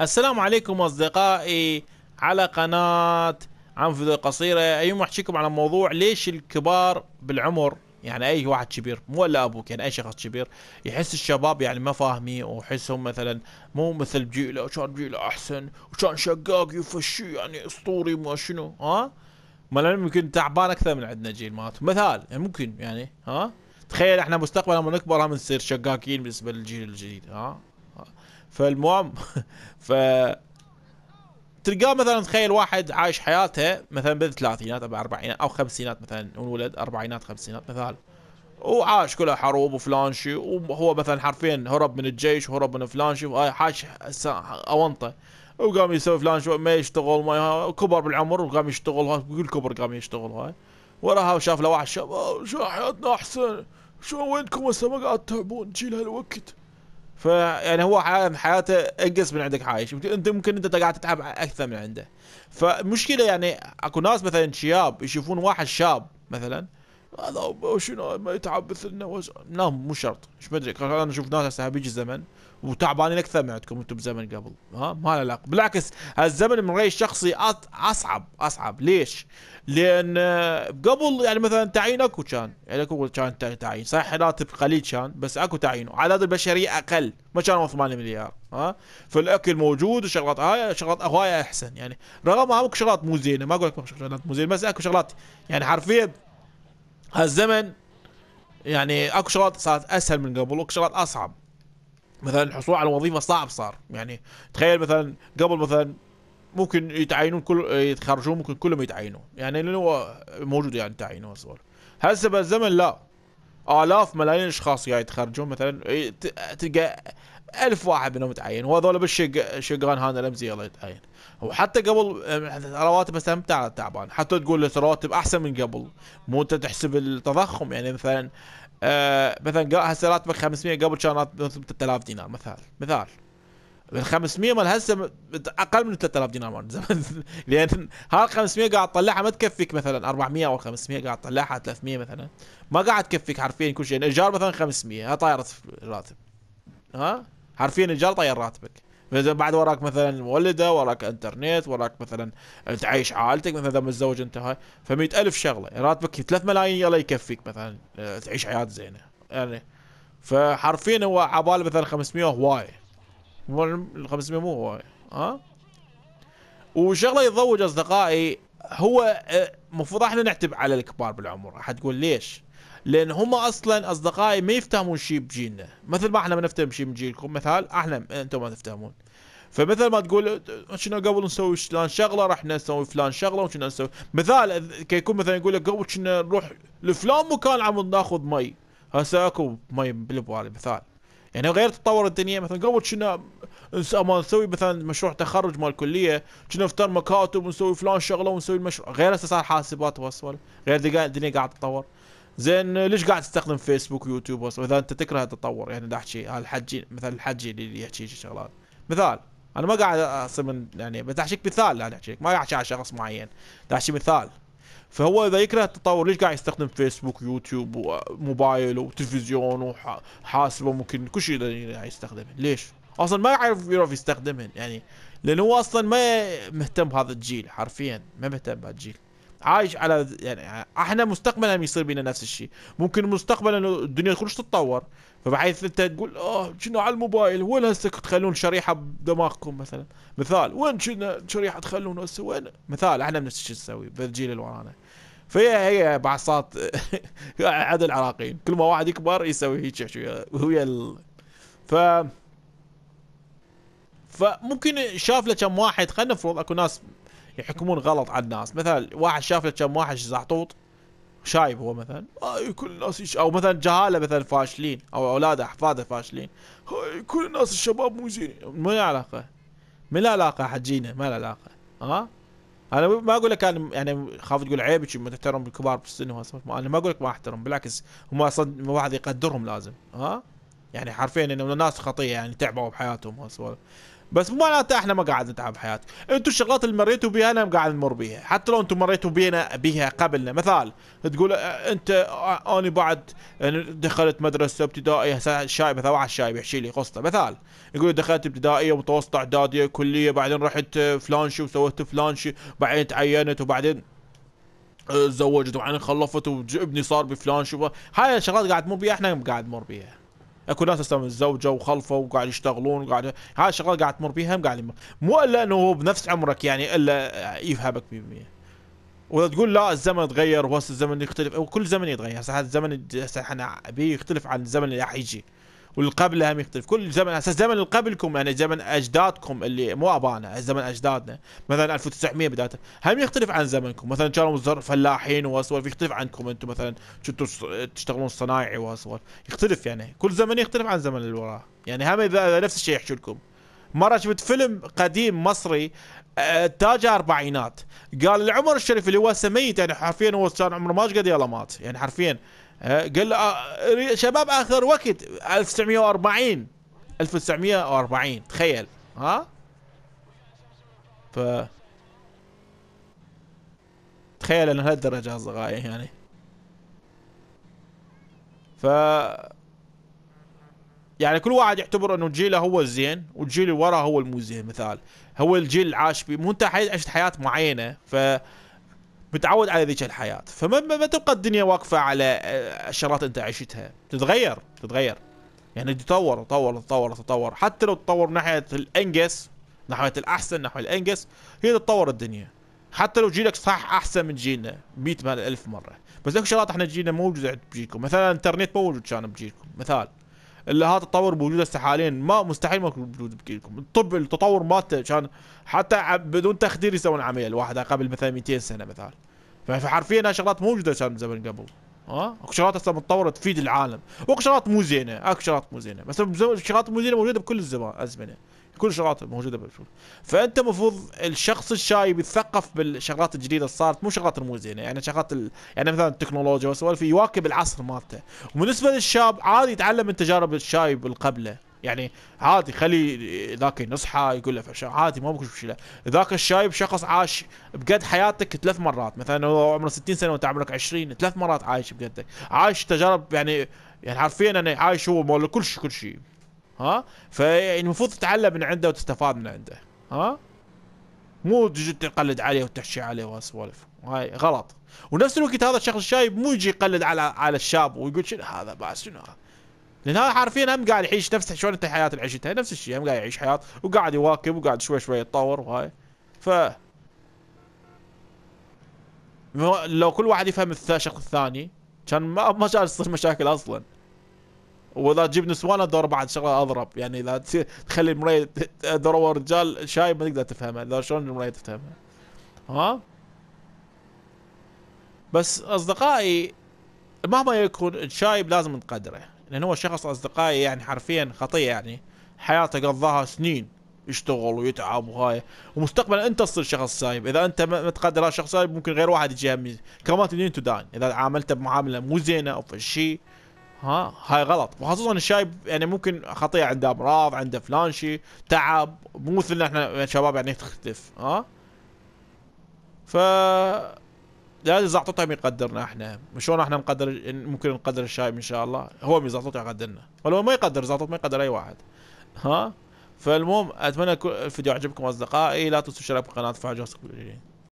السلام عليكم أصدقائي على قناة فيديو قصيرة اليوم أحكيكم على موضوع ليش الكبار بالعمر يعني أي واحد كبير مو إلا أبوك يعني أي شخص كبير يحس الشباب يعني ما فاهمي ويحسهم مثلا مو مثل جيله وكان جيله أحسن وكان شقاق يفشي يعني أسطوري ما شنو ها ما يمكن تعبان أكثر من عندنا جيل مات مثال يعني ممكن يعني ها تخيل احنا مستقبلا لما نكبر هم نصير شقاقين بالنسبه للجيل الجديد ها فالمهم ف تلقاه مثلا تخيل واحد عايش حياته مثلا بالثلاثينات او الاربعينات او خمسينات مثلا انولد اربعينات خمسينات مثال وعاش كلها حروب وفلان شيء وهو مثلا حرفيا هرب من الجيش وهرب من فلان شيء حاش اونطه وقام يسوي فلان شيء ما يشتغل ما كبر بالعمر وقام يشتغل هاي كل كبر قام يشتغل هاي وراها شاف له واحد شاب شو حياتنا احسن شو وينكم هسه ما قاعد تتعبون جيل هالوقت فيعني هو حياته اقص من عندك عايش انت ممكن انت قاعد تتعب اكثر من عنده فمشكله يعني اكو ناس مثلا شياب يشوفون واحد شاب مثلا هذا شنو ما يتعب مثلنا لا مو شرط ايش مدري انا اشوف ناس هسه بيجي الزمن وتعبانين اكثر من عندكم انتم بزمن قبل ها ما له علاقه بالعكس هالزمن من رايي الشخصي اصعب اصعب ليش؟ لان آه، قبل يعني مثلا تعيين اكو كان يعني اكو كان تعيين صحيح راتب قليل كان بس اكو تعيين وعدد البشريه اقل ما كانوا 8 مليار ها فالاكل موجود وشغلات هاي شغلات هواي احسن يعني رغم اكو شغلات مو زينه ما اقول لك شغلات مو زينه بس اكو شغلات يعني حرفيا هالزمن يعني اكو شغلات صارت اسهل من قبل واكو شغلات اصعب مثلا الحصول على وظيفه صعب صار يعني تخيل مثلا قبل مثلا ممكن يتعينون كل يتخرجون ممكن كلهم يتعينون يعني لانه هو موجود يعني تعيينه والسوالف هسه بالزمن لا الاف ملايين اشخاص قاعد يتخرجون مثلا إيه، تلقى ألف واحد منهم متعين وهذول بالشق شقان هذا لمزي الله يتعين وحتى قبل رواتب مثلا تعبان حتى تقول رواتب احسن من قبل مو انت تحسب التضخم يعني مثلا آه مثلا هسه راتبك 500 قبل كان راتبك 3000 دينار مثال مثال ال 500 مال هسه اقل من 3000 دينار مال زمان لان ها 500 قاعد تطلعها ما تكفيك مثلا 400 او 500 قاعد تطلعها 300 مثلا ما قاعد تكفيك حرفيا كل شيء الايجار مثلا 500 ها طايره الراتب ها حرفيا الايجار طاير راتبك بعد وراك مثلا مولده وراك انترنت وراك مثلا تعيش عائلتك مثلا اذا متزوج انت هاي ف ألف شغله راتبك 3 ملايين يلا يكفيك مثلا آه، تعيش حياه زينه يعني فحرفيا هو عبال مثلا 500 هواي ال 500 مو هواي ها وشغله يتزوج اصدقائي هو المفروض آه، احنا نعتب على الكبار بالعمر راح تقول ليش؟ لان هم اصلا اصدقائي ما يفتهمون شيء بجيلنا مثل ما احنا ما نفتهم شيء من جيلكم مثال احنا انتم ما تفتهمون فمثل ما تقول كنا قبل نسوي فلان شغله رحنا نسوي فلان شغله وكنا نسوي مثال كيكون مثلا يقول لك قبل كنا نروح لفلان مكان عم ناخذ مي هسه اكو مي بالبوالي مثال يعني غير تطور الدنيا مثلا قبل كنا ما نسوي مثلا مشروع تخرج مال الكليه كنا نفتر مكاتب ونسوي فلان شغله ونسوي المشروع غير هسه صار حاسبات وصل غير الدنيا قاعد تتطور زين ليش قاعد تستخدم فيسبوك ويوتيوب واذا انت تكره التطور يعني ده احكي هالحجي مثل الحجي اللي يحكي شغلات مثال انا ما قاعد اصير يعني بس احكيك مثال انا احكيك ما احكي على شخص معين احكي مثال فهو اذا يكره التطور ليش قاعد يستخدم فيسبوك ويوتيوب وموبايل وتلفزيون وحاسبه ممكن كل شيء يستخدمه ليش؟ اصلا ما يعرف يعرف يستخدمه يعني لانه هو اصلا ما مهتم بهذا الجيل حرفيا ما مهتم بهذا الجيل عايش على يعني احنا مستقبلا يصير بينا نفس الشيء ممكن مستقبلا الدنيا كلش تتطور فبحيث انت تقول اه شنو على الموبايل وين هسه تخلون شريحه بدماغكم مثلا مثال وين شنو شريحه تخلون هسه وين مثال احنا بنفس الشيء نسوي بالجيل اللي ورانا فهي هي بعصات عدد العراقيين كل ما واحد يكبر يسوي هيك شويه ويا ال... ف فممكن شاف له كم واحد خلينا نفرض اكو ناس يحكمون غلط على الناس مثلا واحد شاف له كم واحد زعطوط شايب هو مثلا هاي كل الناس يش... او مثلا جهاله مثلا فاشلين او اولاده احفاده فاشلين هاي كل الناس الشباب مو زين ما له علاقه ما له علاقه حجينا ما له علاقه ها انا ما اقول لك انا يعني خاف تقول عيبك ما تحترم الكبار بالسن انا ما اقول لك ما احترم بالعكس هم اصلا واحد يقدرهم لازم ها يعني حرفيا انه الناس خطيه يعني تعبوا بحياتهم هالسوالف بس مو معناته احنا ما قاعد نتعب بحياتك، انتم الشغلات اللي مريتوا بها انا قاعد نمر بها حتى لو انتم مريتوا بينا بها قبلنا مثال تقول آه، انت آه، انا بعد آه، دخلت مدرسه ابتدائيه الشايب مثلا واحد شايب يحشي لي قصته مثال يقول دخلت ابتدائيه ومتوسطه اعداديه كليه بعدين رحت فلان شي وسويت فلان شي بعدين تعينت وبعدين تزوجت وبعدين خلفت وابني صار بفلان شي، هاي الشغلات قاعد تمر بيها احنا قاعد نمر بيها اكو ناس اصلا متزوجه وخلفه وقاعد يشتغلون وقاعد هاي الشغلات قاعد تمر بيها قاعد يمر مو الا انه هو بنفس عمرك يعني الا يفهمك 100% واذا تقول لا الزمن تغير وهسه الزمن يختلف وكل زمن يتغير هسه هذا الزمن هسه احنا بيختلف عن الزمن اللي راح يجي واللي هم يختلف كل زمن اساس زمن اللي قبلكم يعني زمن اجدادكم اللي مو ابانا زمن اجدادنا مثلا 1900 بدايه هم يختلف عن زمنكم مثلا كانوا فلاحين وسوالف يختلف عنكم انتم مثلا كنتوا تشتغلون صنايعي وسوالف يختلف يعني كل زمن يختلف عن زمن اللي وراه يعني هم اذا نفس الشيء يحكوا لكم مره شفت فيلم قديم مصري آه، تاج اربعينات قال العمر الشريف اللي هو سميت يعني حرفيا هو كان عمره ما قد يلا مات يعني حرفيا آه، قال آه، شباب اخر وقت 1940 1940 تخيل ها ف تخيل ان هالدرجه اصدقائي يعني ف يعني كل واحد يعتبر انه جيله هو الزين والجيل اللي وراه هو المو زين مثال هو الجيل اللي عاش بيه مو انت عشت حياه معينه ف متعود على ذيك الحياه فما ما تبقى الدنيا واقفه على آه، الشغلات انت عشتها تتغير تتغير يعني تطور تطور تطور تطور حتى لو تطور ناحيه الانجس ناحيه الاحسن نحو الانجس هي تتطور الدنيا حتى لو جيلك صح احسن من جيلنا 100 ألف مره بس اكو شغلات احنا جيلنا موجوده عند بجيلكم مثلا الانترنت مو موجود كان بجيلكم مثال هذا التطور هسه حاليا ما مستحيل ما يكون موجود بكيلكم الطب التطور مالته كان حتى بدون تخدير يسوون عمليه الواحد قبل مثلا 200 سنه مثلا فحرفيا هاي شغلات موجوده كان من زمن قبل اه اكو شغلات هسه متطوره تفيد العالم واكو شغلات مو زينه اكو شغلات مو زينه بس شغلات مو زينه موجوده بكل الزمان ازمنه كل شغلات موجوده بالشغل فانت المفروض الشخص الشايب يتثقف بالشغلات الجديده اللي صارت مو شغلات مو زينه يعني شغلات ال... يعني مثلا التكنولوجيا والسوالف يواكب العصر مالته وبالنسبه للشاب عادي يتعلم من تجارب الشايب اللي قبله يعني عادي خلي ذاك ينصحه يقول له فشا عادي ما بكل مشكله ذاك الشايب شخص عاش بقد حياتك ثلاث مرات مثلا هو عمره 60 سنه وانت عمرك 20 ثلاث مرات عايش بقدك عايش تجارب يعني يعني حرفيا انا عايش هو مال كل شيء كل شيء ها فيعني المفروض تتعلم من عنده وتستفاد من عنده ها مو تجي تقلد عليه وتحشي عليه وهالسوالف هاي غلط ونفس الوقت هذا الشخص الشايب مو يجي يقلد على على الشاب ويقول شنو هذا بس شنو هذا لان هذا حرفيا هم قاعد يعيش نفس شلون انت حياه اللي عشتها نفس الشيء هم قاعد يعيش حياه وقاعد يواكب وقاعد شوي شوي يتطور وهاي ف لو كل واحد يفهم الشخص الثاني كان ما ما كان تصير مشاكل اصلا واذا تجيب نسوان الدور بعد شغله اضرب يعني اذا تخلي المريه دور رجال شايب ما تقدر تفهمها اذا شلون المريه تفهمها ها بس اصدقائي مهما يكون الشايب لازم نقدره لان هو شخص اصدقائي يعني حرفيا خطيه يعني حياته قضاها سنين يشتغل ويتعب وهاي ومستقبلا انت تصير شخص سايب اذا انت ما تقدر شخص سايب ممكن غير واحد يجي كمان دين تو داين اذا عاملته بمعامله مو زينه او شيء ها هاي غلط وخصوصا الشايب يعني ممكن خطيه عنده امراض عنده فلان شيء تعب مو مثلنا احنا شباب يعني تختلف ها ف لازم زعطوطهم يقدرنا احنا شلون احنا نقدر ممكن نقدر الشايب ان شاء الله هو من زعطوط يقدرنا ولو ما يقدر زعطوط ما يقدر اي واحد ها فالمهم اتمنى الفيديو يعجبكم اصدقائي لا تنسوا الاشتراك بالقناه فعل جرس